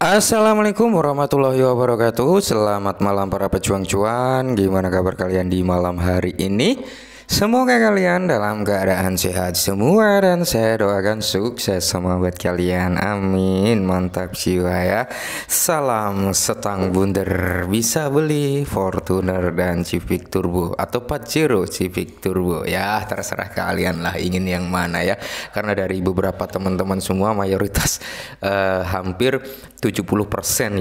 Assalamualaikum warahmatullahi wabarakatuh Selamat malam para pejuang cuan Gimana kabar kalian di malam hari ini? Semoga kalian dalam keadaan sehat semua dan saya doakan sukses semua buat kalian. Amin. Mantap jiwa ya. Salam setang bunder. Bisa beli Fortuner dan Civic Turbo atau Pajero Civic Turbo ya. Terserah kalian lah ingin yang mana ya. Karena dari beberapa teman-teman semua mayoritas eh, hampir 70%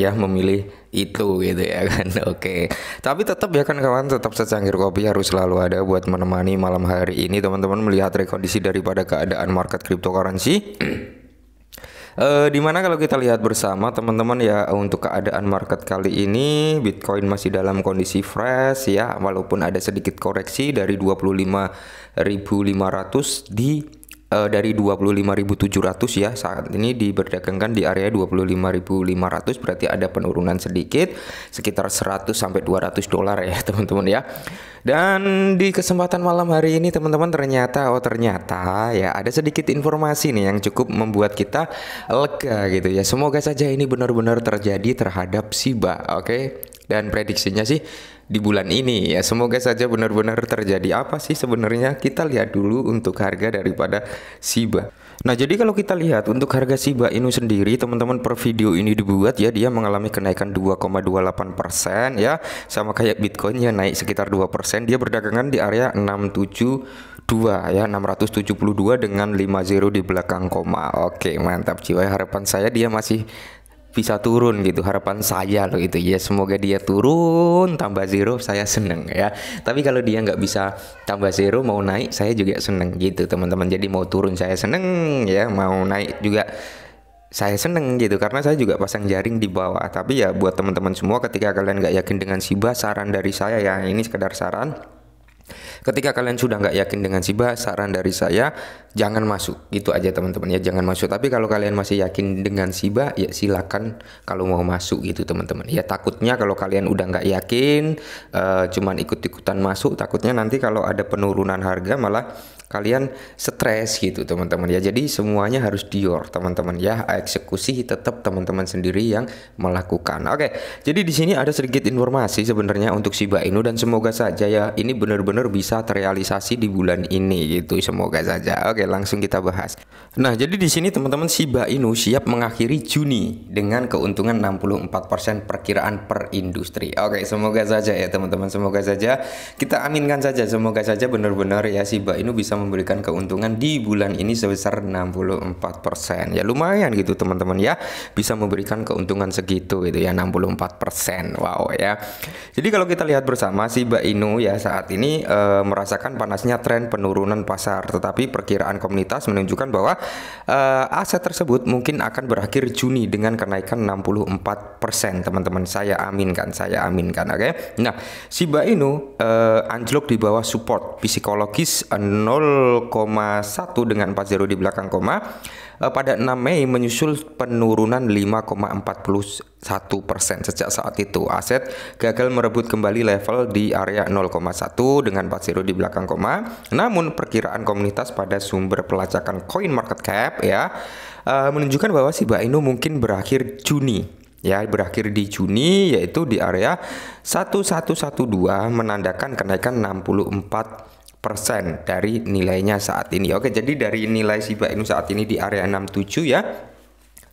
ya memilih itu gitu ya kan oke okay. tapi tetap ya kan kawan tetap secangkir kopi harus selalu ada buat menemani malam hari ini teman-teman melihat rekondisi daripada keadaan market cryptocurrency Uh, eh, dimana kalau kita lihat bersama teman-teman ya untuk keadaan market kali ini Bitcoin masih dalam kondisi fresh ya walaupun ada sedikit koreksi dari 25.500 di uh, dari 25.700 ya saat ini diberdagangkan di area 25.500 berarti ada penurunan sedikit sekitar 100 sampai 200 dolar ya teman-teman ya. Dan di kesempatan malam hari ini teman-teman ternyata oh ternyata ya ada sedikit informasi nih yang cukup membuat kita lega gitu ya. Semoga saja ini benar-benar terjadi terhadap Siba, oke? Okay? Dan prediksinya sih di bulan ini ya semoga saja benar-benar terjadi apa sih sebenarnya kita lihat dulu untuk harga daripada Shiba Nah jadi kalau kita lihat untuk harga Shiba Inu sendiri teman-teman per video ini dibuat ya dia mengalami kenaikan 2,28% persen ya sama kayak Bitcoin ya naik sekitar 2% dia berdagangan di area 672 ya 672 dengan 50 di belakang koma oke mantap jiwa harapan saya dia masih bisa turun gitu harapan saya loh itu ya semoga dia turun tambah zero saya seneng ya tapi kalau dia nggak bisa tambah zero mau naik saya juga seneng gitu teman-teman jadi mau turun saya seneng ya mau naik juga saya seneng gitu karena saya juga pasang jaring di bawah tapi ya buat teman-teman semua ketika kalian nggak yakin dengan Shiba saran dari saya ya ini sekedar saran Ketika kalian sudah nggak yakin dengan Siba, saran dari saya jangan masuk. Gitu aja teman-teman ya, jangan masuk. Tapi kalau kalian masih yakin dengan Siba, ya silakan kalau mau masuk gitu teman-teman. Ya takutnya kalau kalian udah nggak yakin, uh, cuman ikut-ikutan masuk, takutnya nanti kalau ada penurunan harga malah kalian stres gitu teman-teman ya jadi semuanya harus dior teman-teman ya eksekusi tetap teman-teman sendiri yang melakukan oke jadi di sini ada sedikit informasi sebenarnya untuk Shiba Inu dan semoga saja ya ini benar-benar bisa terrealisasi di bulan ini gitu semoga saja oke langsung kita bahas nah jadi di sini teman-teman Shiba Inu siap mengakhiri Juni dengan keuntungan 64% perkiraan per industri oke semoga saja ya teman-teman semoga saja kita aminkan saja semoga saja benar-benar ya Shiba Inu bisa memberikan keuntungan di bulan ini sebesar 64%. Ya lumayan gitu teman-teman ya. Bisa memberikan keuntungan segitu gitu ya 64%. Wow ya. Jadi kalau kita lihat bersama si Mbak Inu ya saat ini e, merasakan panasnya tren penurunan pasar, tetapi perkiraan komunitas menunjukkan bahwa e, aset tersebut mungkin akan berakhir Juni dengan kenaikan 64%, teman-teman. Saya aminkan, saya aminkan, oke. Okay? Nah, si Mbak Inu e, anjlok di bawah support psikologis 0 0,1 dengan 40 di belakang koma eh, pada 6 Mei menyusul penurunan 5,41 persen sejak saat itu. Aset gagal merebut kembali level di area 0,1 dengan 40 di belakang koma. Namun perkiraan komunitas pada sumber pelacakan Coin Market Cap ya eh, menunjukkan bahwa Shiba Inu mungkin berakhir Juni ya berakhir di Juni yaitu di area 1112 menandakan kenaikan 64 persen dari nilainya saat ini. Oke, jadi dari nilai Shiba Inu saat ini di area 67 ya,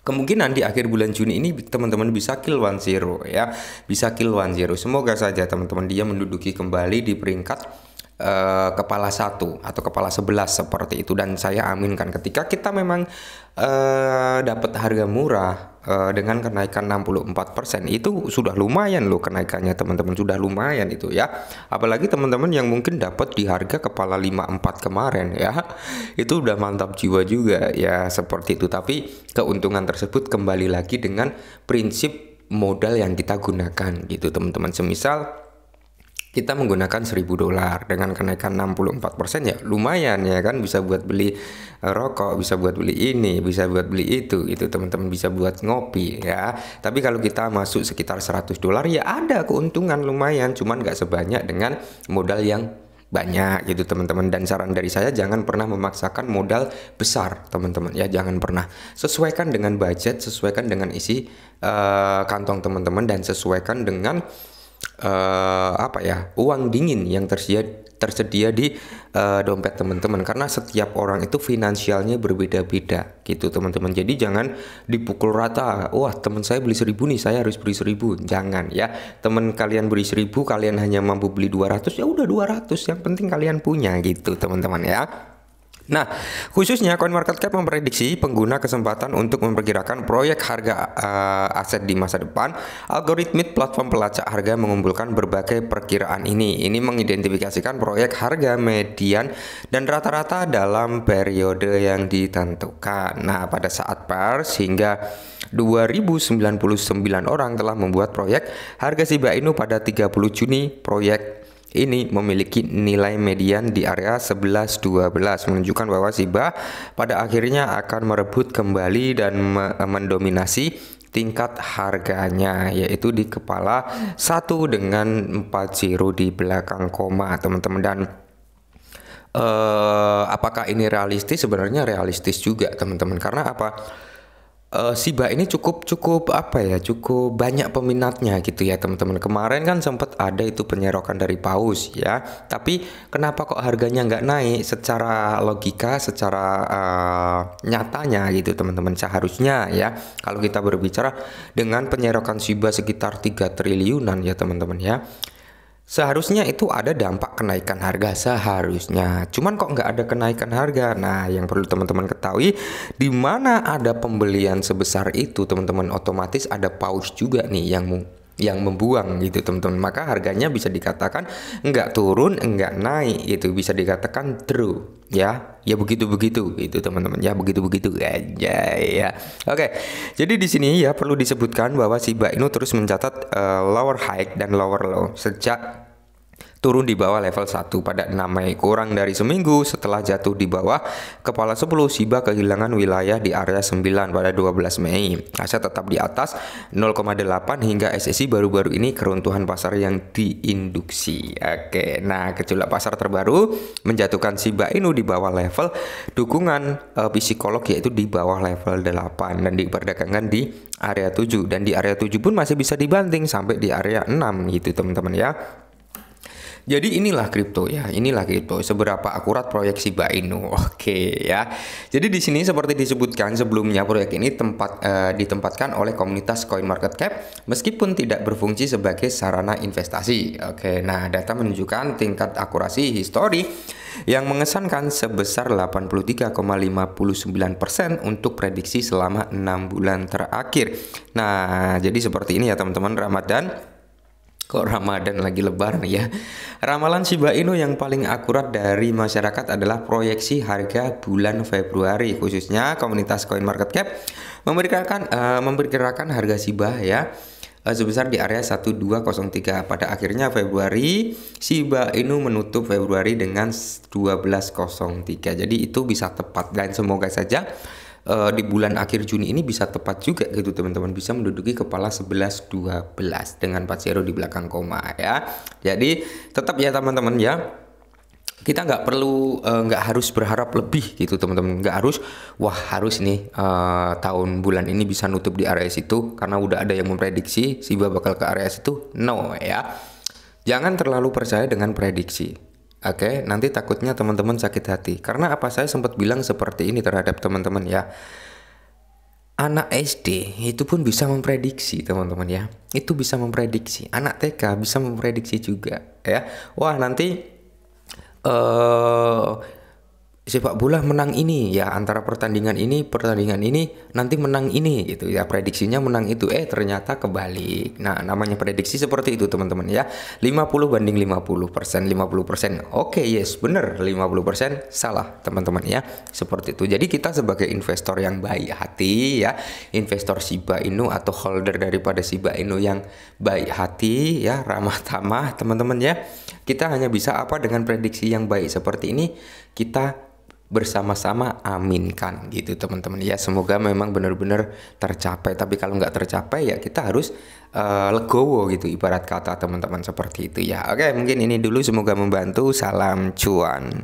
kemungkinan di akhir bulan Juni ini teman-teman bisa kill one zero ya, bisa kill one zero. Semoga saja teman-teman dia menduduki kembali di peringkat Uh, kepala satu atau kepala sebelas seperti itu dan saya aminkan ketika kita memang uh, dapat harga murah Eh, dengan kenaikan 64% itu sudah lumayan loh kenaikannya teman-teman sudah lumayan itu ya apalagi teman-teman yang mungkin dapat di harga kepala 54 kemarin ya itu udah mantap jiwa juga ya seperti itu tapi keuntungan tersebut kembali lagi dengan prinsip modal yang kita gunakan gitu teman-teman semisal kita menggunakan 1000 dolar dengan kenaikan 64% ya lumayan ya kan bisa buat beli eh, rokok, bisa buat beli ini, bisa buat beli itu itu teman-teman bisa buat ngopi ya. Tapi kalau kita masuk sekitar 100 dolar ya ada keuntungan lumayan cuman nggak sebanyak dengan modal yang banyak gitu teman-teman dan saran dari saya jangan pernah memaksakan modal besar teman-teman ya jangan pernah sesuaikan dengan budget sesuaikan dengan isi uh, kantong teman-teman dan sesuaikan dengan uh, apa ya uang dingin yang tersedia tersedia di uh, dompet teman-teman karena setiap orang itu finansialnya berbeda-beda gitu teman-teman jadi jangan dipukul rata wah teman saya beli seribu nih saya harus beli seribu jangan ya teman kalian beli seribu kalian hanya mampu beli 200 ya udah 200 yang penting kalian punya gitu teman-teman ya Nah, khususnya cap memprediksi pengguna kesempatan untuk memperkirakan proyek harga uh, aset di masa depan. Algoritmik platform pelacak harga mengumpulkan berbagai perkiraan ini. Ini mengidentifikasikan proyek harga median dan rata-rata dalam periode yang ditentukan. Nah, pada saat pers hingga 2099 orang telah membuat proyek harga Shiba Inu pada 30 Juni proyek ini memiliki nilai median di area 11-12 menunjukkan bahwa Shiba pada akhirnya akan merebut kembali dan mendominasi tingkat harganya yaitu di kepala satu dengan empat zero di belakang koma teman-teman dan eh, apakah ini realistis sebenarnya realistis juga teman-teman karena apa uh, eh, Siba ini cukup cukup apa ya cukup banyak peminatnya gitu ya teman-teman kemarin kan sempat ada itu penyerokan dari paus ya tapi kenapa kok harganya nggak naik secara logika secara uh, nyatanya gitu teman-teman seharusnya ya kalau kita berbicara dengan penyerokan Siba sekitar 3 triliunan ya teman-teman ya Seharusnya itu ada dampak kenaikan harga seharusnya. Cuman kok nggak ada kenaikan harga. Nah, yang perlu teman-teman ketahui, di mana ada pembelian sebesar itu, teman-teman otomatis ada pause juga nih yang yang membuang gitu teman-teman maka harganya bisa dikatakan enggak turun enggak naik gitu bisa dikatakan true ya ya begitu begitu gitu teman-teman ya begitu begitu aja ya oke jadi di sini ya perlu disebutkan bahwa si Inu terus mencatat uh, lower high dan lower low sejak turun di bawah level 1 pada 6 Mei. Kurang dari seminggu setelah jatuh di bawah, kepala 10 Shiba kehilangan wilayah di area 9 pada 12 Mei. Aset tetap di atas 0,8 hingga SSI baru-baru ini keruntuhan pasar yang diinduksi. Oke, nah kecuali pasar terbaru menjatuhkan Shiba Inu di bawah level dukungan e, psikolog yaitu di bawah level 8 dan diperdagangkan di area 7 dan di area 7 pun masih bisa dibanting sampai di area 6 gitu teman-teman ya. Jadi inilah kripto ya, inilah kripto. Seberapa akurat proyeksi Bainu? Inu? Oke ya. Jadi di sini seperti disebutkan sebelumnya proyek ini tempat uh, ditempatkan oleh komunitas Coin Market Cap meskipun tidak berfungsi sebagai sarana investasi. Oke. Nah, data menunjukkan tingkat akurasi histori yang mengesankan sebesar 83,59% untuk prediksi selama enam bulan terakhir. Nah, jadi seperti ini ya teman-teman Ramadan Kok Ramadan lagi lebaran ya? Ramalan Shiba Inu yang paling akurat dari masyarakat adalah proyeksi harga bulan Februari khususnya komunitas Coin Market Cap memperkirakan uh, eh, memperkirakan harga Shiba ya eh, sebesar di area 1203. Pada akhirnya Februari Shiba Inu menutup Februari dengan 1203. Jadi itu bisa tepat dan semoga saja uh, di bulan akhir Juni ini bisa tepat juga gitu teman-teman bisa menduduki kepala 11 12 dengan 40 di belakang koma ya. Jadi tetap ya teman-teman ya kita nggak perlu eh, nggak uh, harus berharap lebih gitu teman-teman nggak harus wah harus nih uh, tahun bulan ini bisa nutup di area situ karena udah ada yang memprediksi Siba bakal ke area situ no ya jangan terlalu percaya dengan prediksi Oke, okay, iya. nanti takutnya teman-teman sakit hati. Karena apa saya sempat bilang seperti ini terhadap teman-teman ya. Anak SD itu pun bisa memprediksi teman-teman ya. Itu bisa memprediksi. Anak TK bisa memprediksi juga ya. Wah nanti uh, sepak bola menang ini ya antara pertandingan ini pertandingan ini nanti menang ini gitu ya prediksinya menang itu eh ternyata kebalik nah namanya prediksi seperti itu teman-teman ya 50 banding 50 persen 50 persen oke okay, yes bener 50 persen salah teman-teman ya seperti itu jadi kita sebagai investor yang baik hati ya investor Shiba Inu atau holder daripada Shiba Inu yang baik hati ya ramah tamah teman-teman ya kita hanya bisa apa dengan prediksi yang baik seperti ini kita bersama-sama aminkan gitu teman-teman ya semoga memang benar-benar tercapai tapi kalau nggak tercapai ya kita harus uh, legowo gitu ibarat kata teman-teman seperti itu ya oke mungkin ini dulu semoga membantu salam cuan